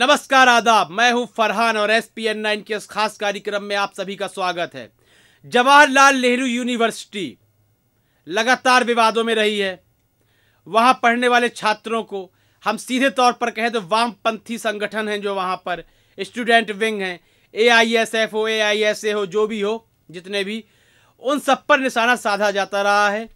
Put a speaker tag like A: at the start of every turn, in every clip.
A: नमस्कार आदाब मैं हूं फरहान और एस पी एन नाइन के इस खास कार्यक्रम में आप सभी का स्वागत है जवाहरलाल नेहरू यूनिवर्सिटी लगातार विवादों में रही है वहां पढ़ने वाले छात्रों को हम सीधे तौर पर कहें तो वामपंथी संगठन हैं जो वहां पर स्टूडेंट विंग हैं ए आई एस एफ हो ए आई एस ए हो जो भी हो जितने भी उन सब पर निशाना साधा जाता रहा है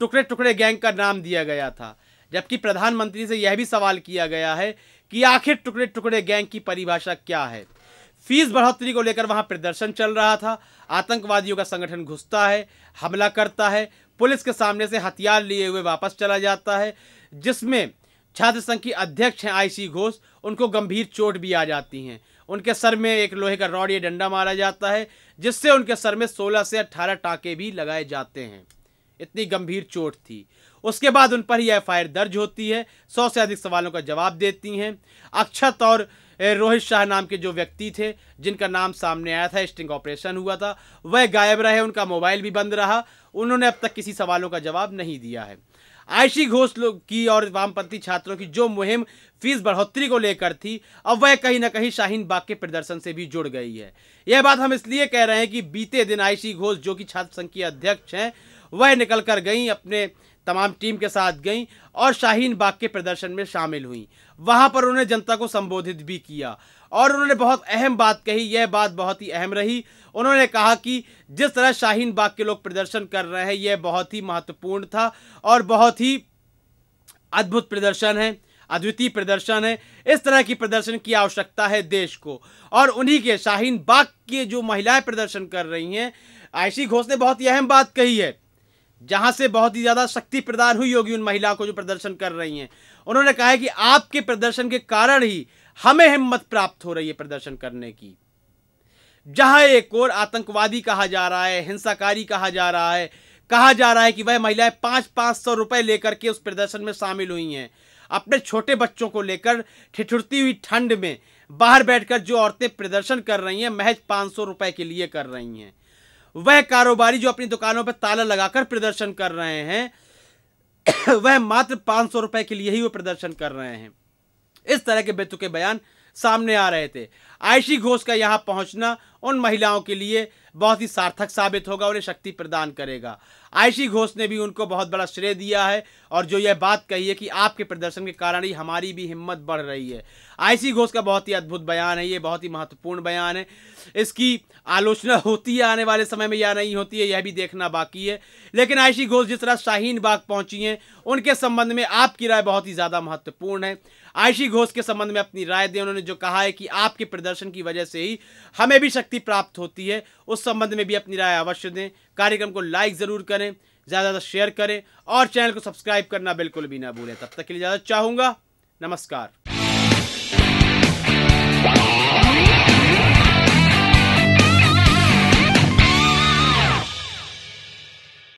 A: टुकड़े टुकड़े गैंग का नाम दिया गया था जबकि प्रधानमंत्री से यह भी सवाल किया गया है कि आखिर टुकड़े टुकड़े गैंग की परिभाषा क्या है फीस बढ़ोतरी को लेकर वहां प्रदर्शन चल रहा था आतंकवादियों का संगठन घुसता है हमला करता है पुलिस के सामने से हथियार लिए हुए वापस चला जाता है जिसमें छात्र संघ की अध्यक्ष हैं आईसी घोष उनको गंभीर चोट भी आ जाती हैं उनके सर में एक लोहे का रॉड या डंडा मारा जाता है जिससे उनके सर में 16 से 18 टाके भी लगाए जाते हैं इतनी गंभीर चोट थी उसके बाद उन पर ही एफ दर्ज होती है सौ से अधिक सवालों का जवाब देती हैं अक्षत और रोहित शाह नाम के जो व्यक्ति थे जिनका नाम सामने आया था स्टिंग ऑपरेशन हुआ था वह गायब रहे उनका मोबाइल भी बंद रहा उन्होंने अब तक किसी सवालों का जवाब नहीं दिया है आयशी घोष की और वामपंथी छात्रों की जो मुहिम फीस बढ़ोतरी को लेकर थी अब वह कहीं ना कहीं शाहीन बाग के प्रदर्शन से भी जुड़ गई है यह बात हम इसलिए कह रहे हैं कि बीते दिन आयशी घोष जो कि छात्र संघ की अध्यक्ष हैं वह निकल कर गईं अपने तमाम टीम के साथ गईं और शाहीन बाग के प्रदर्शन में शामिल हुईं वहाँ पर उन्होंने जनता को संबोधित भी किया और उन्होंने बहुत अहम बात कही यह बात बहुत ही अहम रही उन्होंने कहा कि जिस तरह शाहीन बाग के लोग प्रदर्शन कर रहे हैं यह बहुत ही महत्वपूर्ण था और बहुत ही अद्भुत प्रदर्शन है अद्वितीय प्रदर्शन है इस तरह की प्रदर्शन की आवश्यकता है देश को और उन्हीं के शाहीन बाग की जो महिलाएं प्रदर्शन कर रही हैं आयशी घोष ने बहुत ही अहम बात कही है जहां से बहुत ही ज़्यादा शक्ति प्रदान हुई होगी उन महिलाओं को जो प्रदर्शन कर रही हैं उन्होंने कहा है कि आपके प्रदर्शन के कारण ही हमें हिम्मत प्राप्त हो रही है प्रदर्शन करने की जहां एक और आतंकवादी कहा जा रहा है हिंसाकारी कहा जा रहा है कहा जा रहा है कि वह महिलाएं पांच पांच सौ रुपए लेकर के उस प्रदर्शन में शामिल हुई हैं अपने छोटे बच्चों को लेकर ठिठुरती हुई ठंड में बाहर बैठकर जो औरतें प्रदर्शन कर रही हैं महज पांच सौ रुपए के लिए कर रही हैं वह कारोबारी जो अपनी दुकानों पर ताला लगाकर प्रदर्शन कर रहे हैं वह मात्र पांच सौ रुपए के लिए ही वो प्रदर्शन कर रहे हैं इस तरह के बेतुके बयान सामने आ रहे थे आयशी घोष का यहां पहुंचना उन महिलाओं के लिए बहुत ही सार्थक साबित होगा और ये शक्ति प्रदान करेगा आयशी घोष ने भी उनको बहुत बड़ा श्रेय दिया है और जो यह बात कही है कि आपके प्रदर्शन के कारण ही हमारी भी हिम्मत बढ़ रही है आयशी घोष का बहुत ही अद्भुत बयान है ये बहुत ही महत्वपूर्ण बयान है इसकी आलोचना होती है आने वाले समय में या नहीं होती है यह भी देखना बाकी है लेकिन आयशी घोष जिस तरह शाहीन बाग पहुंची हैं उनके संबंध में आपकी राय बहुत ही ज़्यादा महत्वपूर्ण है आयशी घोष के संबंध में अपनी राय दें उन्होंने जो कहा है कि आपके प्रदर्शन की वजह से ही हमें भी शक्ति प्राप्त होती है उस उस संबंध में भी अपनी राय अवश्य दें कार्यक्रम को लाइक ज़रूर करें ज़्यादा ज़्यादा शेयर करें और चैनल को सब्सक्राइब करना बिल्कुल भी ना भूलें तब तक के लिए ज़्यादा चाहूंगा नमस्कार